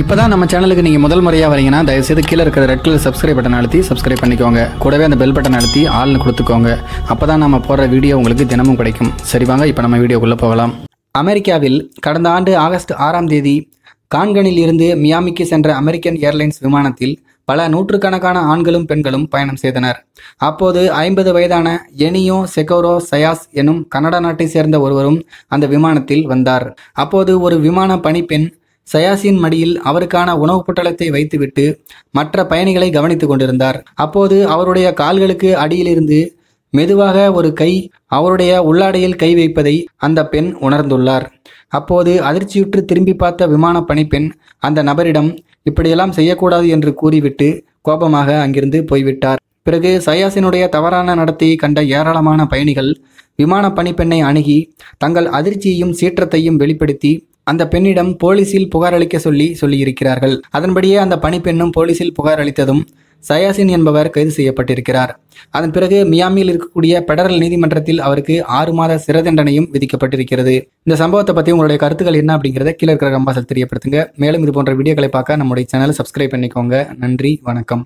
இப்போ தான் நம்ம சேனலுக்கு நீங்கள் முதல் முறையாக வரீங்கன்னா தயவுசெய்து கீழே இருக்கிற ரெட் கலர் சப்ஸ்கிரைப் பட்டன் அழுத்தி சப்ஸ்கிரைப் பண்ணிக்கோங்க கூடவே அந்த பெல் பட்டன் அழுத்தி ஆள்னு கொடுத்துக்கோங்க அப்போ தான் நம்ம போடுற வீடியோ உங்களுக்கு தினமும் கிடைக்கும் சரி வாங்க இப்போ நம்ம வீடியோக்குள்ளே போகலாம் அமெரிக்காவில் கடந்த ஆண்டு ஆகஸ்ட் ஆறாம் தேதி கான்கனில் இருந்து மியாமிக்கு சென்ற அமெரிக்கன் ஏர்லைன்ஸ் விமானத்தில் பல நூற்றுக்கணக்கான ஆண்களும் பெண்களும் பயணம் செய்தனர் அப்போது ஐம்பது வயதான எனியோ செகோரோ சயாஸ் எனும் கனடா நாட்டை சேர்ந்த ஒருவரும் அந்த விமானத்தில் வந்தார் அப்போது ஒரு விமான பணிப்பெண் சயாசியின் மடியில் அவருக்கான உணவுப் பொட்டலத்தை வைத்துவிட்டு மற்ற பயணிகளை கவனித்துக் கொண்டிருந்தார் அப்போது அவருடைய கால்களுக்கு அடியிலிருந்து மெதுவாக ஒரு கை அவருடைய உள்ளாடையில் கை வைப்பதை அந்த பெண் உணர்ந்துள்ளார் அப்போது அதிர்ச்சியுற்று திரும்பி பார்த்த விமான பணிப்பெண் அந்த நபரிடம் இப்படியெல்லாம் செய்யக்கூடாது என்று கூறிவிட்டு கோபமாக அங்கிருந்து போய்விட்டார் பிறகு சயாசினுடைய தவறான நடத்தையை கண்ட ஏராளமான பயணிகள் விமான பணிப்பெண்ணை அணுகி தங்கள் அதிர்ச்சியையும் சீற்றத்தையும் வெளிப்படுத்தி அந்த பெண்ணிடம் போலீசில் புகார் அளிக்க சொல்லி சொல்லியிருக்கிறார்கள் அதன்படியே அந்த பணிப்பெண்ணும் போலீசில் புகார் அளித்ததும் சயாசின் என்பவர் கைது செய்யப்பட்டிருக்கிறார் அதன் பிறகு மியாமியில் இருக்கக்கூடிய பெடரல் நீதிமன்றத்தில் அவருக்கு ஆறு மாத சிறை தண்டனையும் விதிக்கப்பட்டிருக்கிறது இந்த சம்பவத்தை பற்றி உங்களுடைய கருத்துக்கள் என்ன அப்படிங்கிறத கீழே இருக்கிற ரம்பாசல் தெரியப்படுத்துங்க மேலும் இது போன்ற வீடியோக்களை பார்க்க நம்முடைய சேனலை சப்ஸ்கிரைப் பண்ணிக்கோங்க நன்றி வணக்கம்